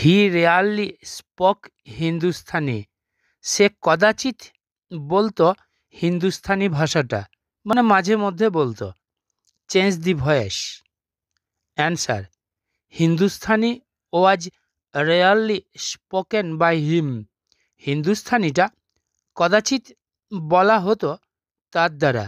হি rarely spoke Hindustani সে কদাচিৎ বলতো হিন্দুস্থানি ভাষাটা মানে মাঝে মধ্যে বলতো change the voice answer Hindustani was rarely spoken by him হিন্দুস্থানিটা কদাচিৎ বলা হতো তার দ্বারা